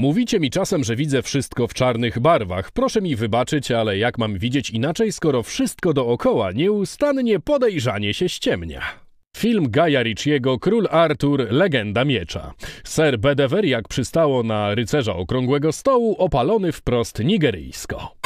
Mówicie mi czasem, że widzę wszystko w czarnych barwach. Proszę mi wybaczyć, ale jak mam widzieć inaczej, skoro wszystko dookoła nieustannie podejrzanie się ściemnia? Film Gaja Ricciego Król Artur – Legenda Miecza. Ser jak przystało na rycerza okrągłego stołu opalony wprost nigeryjsko.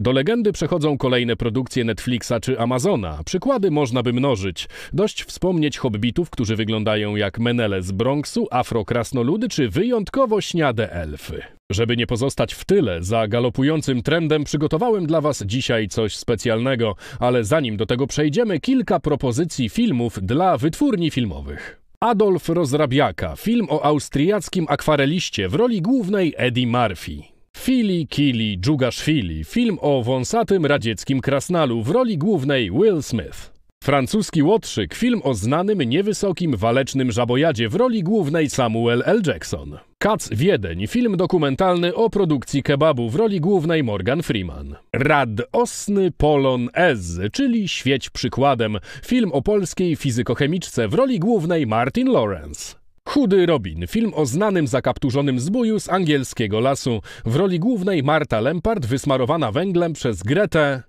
Do legendy przechodzą kolejne produkcje Netflixa czy Amazona. Przykłady można by mnożyć. Dość wspomnieć hobbitów, którzy wyglądają jak Menele z Bronxu, afrokrasnoludy czy wyjątkowo śniade elfy. Żeby nie pozostać w tyle za galopującym trendem, przygotowałem dla Was dzisiaj coś specjalnego, ale zanim do tego przejdziemy, kilka propozycji filmów dla wytwórni filmowych. Adolf Rozrabiaka, film o austriackim akwareliście w roli głównej Eddie Murphy. Fili Kili Dżugaszwili, film o wąsatym radzieckim krasnalu w roli głównej Will Smith. Francuski Łotrzyk, film o znanym niewysokim walecznym żabojadzie w roli głównej Samuel L. Jackson. Kac Wiedeń, film dokumentalny o produkcji kebabu w roli głównej Morgan Freeman. Rad Osny Polon Ez, czyli Świeć przykładem, film o polskiej fizykochemiczce w roli głównej Martin Lawrence. Chudy Robin, film o znanym zakapturzonym zbóju z angielskiego lasu. W roli głównej Marta Lempart wysmarowana węglem przez Gretę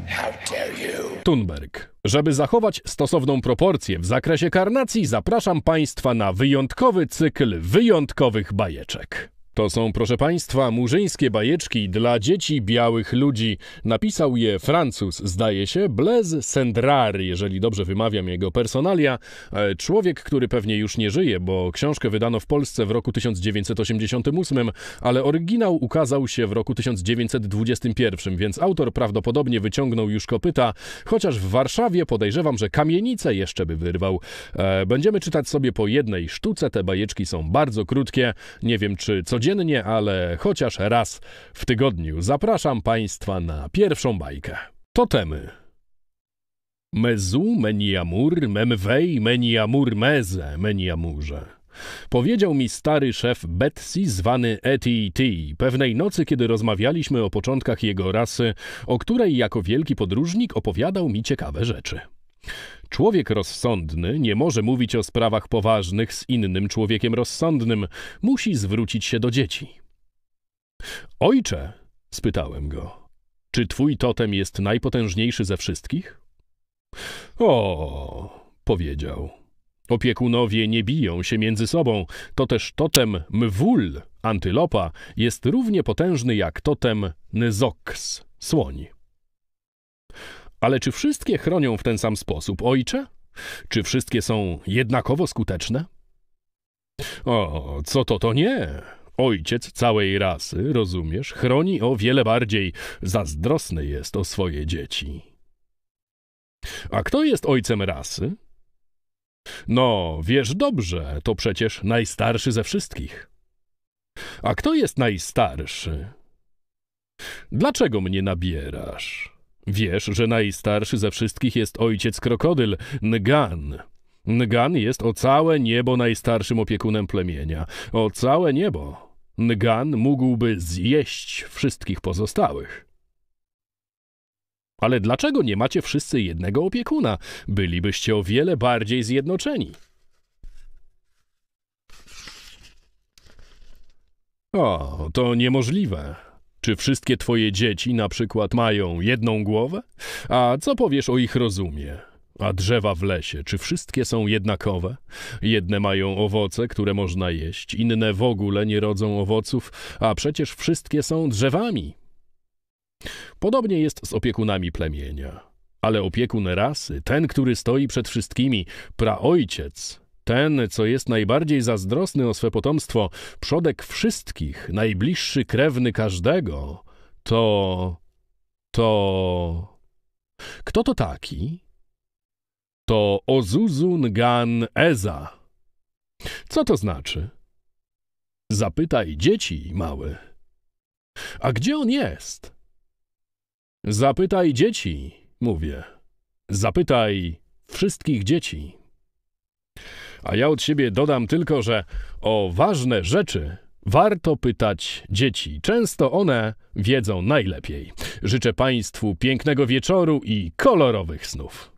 Thunberg. Żeby zachować stosowną proporcję w zakresie karnacji, zapraszam Państwa na wyjątkowy cykl wyjątkowych bajeczek. To są, proszę Państwa, murzyńskie bajeczki dla dzieci białych ludzi. Napisał je Francuz, zdaje się, Blaise Cendrari, jeżeli dobrze wymawiam jego personalia. E, człowiek, który pewnie już nie żyje, bo książkę wydano w Polsce w roku 1988, ale oryginał ukazał się w roku 1921, więc autor prawdopodobnie wyciągnął już kopyta, chociaż w Warszawie podejrzewam, że kamienicę jeszcze by wyrwał. E, będziemy czytać sobie po jednej sztuce, te bajeczki są bardzo krótkie. Nie wiem, czy co codziennie, ale chociaż raz w tygodniu zapraszam Państwa na pierwszą bajkę. Totemy. Mezu, meniamur, memwej, meniamur, meze, meniamurze. Powiedział mi stary szef Betsy, zwany ET&T, pewnej nocy, kiedy rozmawialiśmy o początkach jego rasy, o której jako wielki podróżnik opowiadał mi ciekawe rzeczy. Człowiek rozsądny nie może mówić o sprawach poważnych z innym człowiekiem rozsądnym. Musi zwrócić się do dzieci. Ojcze, spytałem go, czy twój totem jest najpotężniejszy ze wszystkich? O, powiedział. Opiekunowie nie biją się między sobą, to też totem mwul, antylopa, jest równie potężny jak totem nyzoks, słoń. Ale czy wszystkie chronią w ten sam sposób, ojcze? Czy wszystkie są jednakowo skuteczne? O, co to to nie? Ojciec całej rasy, rozumiesz, chroni o wiele bardziej, zazdrosny jest o swoje dzieci. A kto jest ojcem rasy? No, wiesz dobrze, to przecież najstarszy ze wszystkich. A kto jest najstarszy? Dlaczego mnie nabierasz? Wiesz, że najstarszy ze wszystkich jest ojciec krokodyl, Ngan. Ngan jest o całe niebo najstarszym opiekunem plemienia. O całe niebo. Ngan mógłby zjeść wszystkich pozostałych. Ale dlaczego nie macie wszyscy jednego opiekuna? Bylibyście o wiele bardziej zjednoczeni. O, to niemożliwe. Czy wszystkie twoje dzieci na przykład mają jedną głowę? A co powiesz o ich rozumie? A drzewa w lesie, czy wszystkie są jednakowe? Jedne mają owoce, które można jeść, inne w ogóle nie rodzą owoców, a przecież wszystkie są drzewami. Podobnie jest z opiekunami plemienia. Ale opiekun rasy, ten, który stoi przed wszystkimi, praojciec, ten, co jest najbardziej zazdrosny o swe potomstwo, przodek wszystkich, najbliższy krewny każdego, to... to... Kto to taki? To Ozuzu Ngan Eza. Co to znaczy? Zapytaj dzieci, mały. A gdzie on jest? Zapytaj dzieci, mówię. Zapytaj wszystkich dzieci. A ja od siebie dodam tylko, że o ważne rzeczy warto pytać dzieci. Często one wiedzą najlepiej. Życzę Państwu pięknego wieczoru i kolorowych snów.